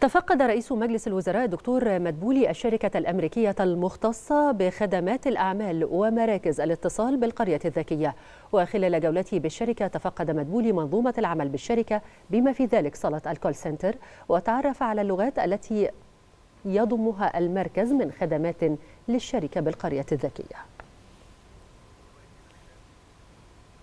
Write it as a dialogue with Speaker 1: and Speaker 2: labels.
Speaker 1: تفقد رئيس مجلس الوزراء الدكتور مدبولي الشركة الأمريكية المختصة بخدمات الأعمال ومراكز الاتصال بالقرية الذكية وخلال جولته بالشركة تفقد مدبولي منظومة العمل بالشركة بما في ذلك صالة الكول سنتر وتعرف على اللغات التي يضمها المركز من خدمات للشركة بالقرية الذكية